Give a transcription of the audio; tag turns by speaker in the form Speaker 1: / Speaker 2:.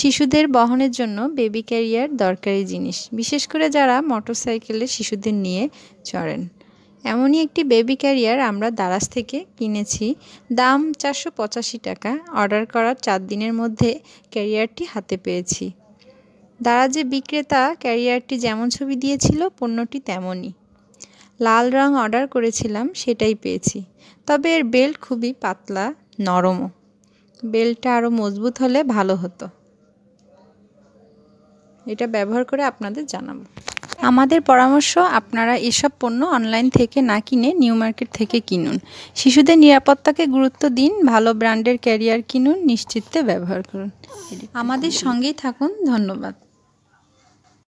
Speaker 1: শিশুদের বহনের জন্য বেবি ক্যারিয়ার দরকারি জিনিস বিশেষ করে যারা মোটরসাইকেলে শিশুদের নিয়ে চড়েন এমনই একটি বেবি ক্যারিয়ার আমরা দারাজ থেকে কিনেছি দাম চারশো পঁচাশি টাকা অর্ডার করার চার দিনের মধ্যে ক্যারিয়ারটি হাতে পেয়েছি দারাজে বিক্রেতা ক্যারিয়ারটি যেমন ছবি দিয়েছিল পণ্যটি তেমনই লাল রং অর্ডার করেছিলাম সেটাই পেয়েছি তবে এর বেল্ট খুবই পাতলা নরমও বেল্টটা আরও মজবুত হলে ভালো হতো এটা ব্যবহার করে আপনাদের জানাবো আমাদের পরামর্শ আপনারা এসব পণ্য অনলাইন থেকে না কিনে নিউ মার্কেট থেকে কিনুন শিশুদের নিরাপত্তাকে গুরুত্ব দিন ভালো ব্র্যান্ডের ক্যারিয়ার কিনুন নিশ্চিন্তে ব্যবহার করুন আমাদের সঙ্গেই থাকুন ধন্যবাদ